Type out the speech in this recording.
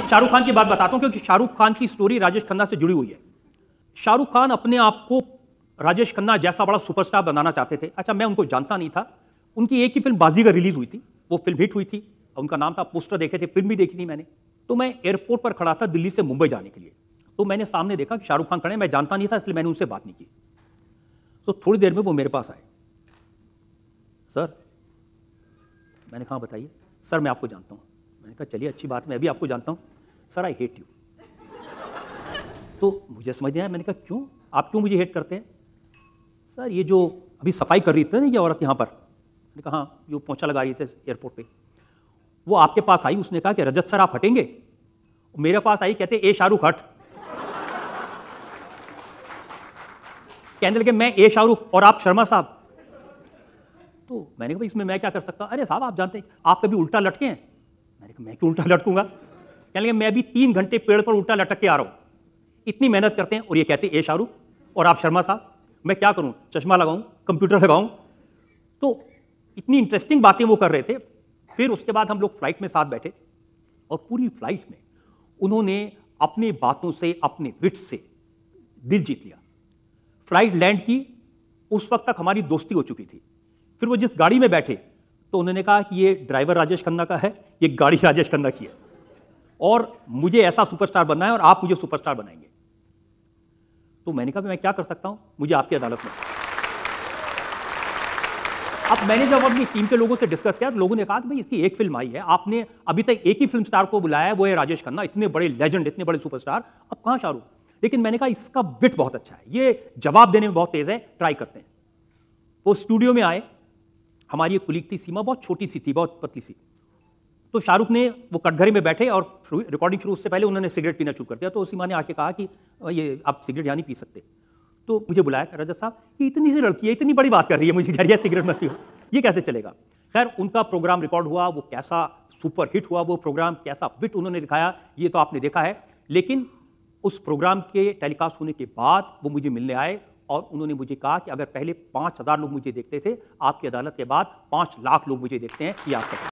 शाहरुख खान की बात बताता हूँ क्योंकि शाहरुख खान की स्टोरी राजेश खन्ना से जुड़ी हुई है शाहरुख खान अपने आप को राजेश खन्ना जैसा बड़ा सुपरस्टार बनाना चाहते थे अच्छा मैं उनको जानता नहीं था उनकी एक ही फिल्म बाजीगर रिलीज हुई थी वो फिल्म हिट हुई थी उनका नाम था पोस्टर देखे थे फिल्म भी देखी थी मैंने तो मैं एयरपोर्ट पर खड़ा था दिल्ली से मुंबई जाने के लिए तो मैंने सामने देखा कि शाहरुख खान खड़े मैं जानता नहीं था इसलिए मैंने उनसे बात नहीं की तो थोड़ी देर में वो मेरे पास आए सर मैंने कहा बताइए सर मैं आपको जानता हूँ मैंने कहा चलिए अच्छी बात मैं अभी आपको जानता हूँ सर आई हेट यू तो मुझे समझ आया मैंने कहा क्यों आप क्यों मुझे हेट करते हैं सर ये जो अभी सफाई कर रही थी ना ये औरत यहाँ पर मैंने कहा हाँ जो पहुँचा लगा रही थी एयरपोर्ट पे वो आपके पास आई उसने कहा कि रजत सर आप हटेंगे मेरे पास आई कहते ए शाहरुख हट कहने लगे मैं ए शाहरुख और आप शर्मा साहब तो मैंने कहा इसमें मैं क्या कर सकता अरे साहब आप जानते हैं आप कभी उल्टा लटके हैं मैंने कहा मैं क्यों उल्टा लटकूंगा कहने लगे मैं भी तीन घंटे पेड़ पर उल्टा लटक के आ रहा हूँ इतनी मेहनत करते हैं और ये कहते हैं ए शाहरुख और आप शर्मा साहब मैं क्या करूँ चश्मा लगाऊँ कंप्यूटर लगाऊँ तो इतनी इंटरेस्टिंग बातें वो कर रहे थे फिर उसके बाद हम लोग फ्लाइट में साथ बैठे और पूरी फ्लाइट में उन्होंने अपनी बातों से अपने विट से दिल जीत लिया फ्लाइट लैंड की उस वक्त तक हमारी दोस्ती हो चुकी थी फिर वो जिस गाड़ी में बैठे तो उन्होंने कहा कि ये ड्राइवर राजेश खन्ना का है ये गाड़ी राजेश खन्ना की है और मुझे ऐसा सुपरस्टार बनना है और आप मुझे सुपरस्टार बनाएंगे तो मैंने कहा मैं क्या कर सकता हूं मुझे आपकी अदालत में अब मैंने जब अपनी टीम के लोगों से डिस्कस किया तो लोगों ने कहा भाई इसकी एक फिल्म आई है आपने अभी तक एक ही फिल्म स्टार को बुलाया है वो है राजेश खन्ना इतने बड़े लेजेंड इतने बड़े सुपरस्टार अब कहाँ शाहरुख लेकिन मैंने कहा इसका बिट बहुत अच्छा है ये जवाब देने में बहुत तेज है ट्राई करते हैं वो स्टूडियो में आए हमारी थी सीमा बहुत छोटी सी थी बहुत पतली सी तो शाहरुख ने वो कटघरे में बैठे और रिकॉर्डिंग शुरू उससे पहले उन्होंने सिगरेट पीना शुरू कर दिया तो उसी माँ ने आके कहा कि ये आप सिगरेट यहाँ नहीं पी सकते तो मुझे बुलाया रजत साहब ये इतनी सी लड़की है इतनी बड़ी बात कर रही है मुझे कह रही है सिगरेट मत पियो ये कैसे चलेगा खैर उनका प्रोग्राम रिकॉर्ड हुआ वो कैसा सुपर हिट हुआ वो प्रोग्राम कैसा विट उन्होंने दिखाया ये तो आपने देखा है लेकिन उस प्रोग्राम के टेलीकास्ट होने के बाद वो मुझे मिलने आए और उन्होंने मुझे कहा कि अगर पहले पाँच हज़ार लोग मुझे देखते थे आपकी अदालत के बाद पाँच लाख लोग मुझे देखते हैं ये आपका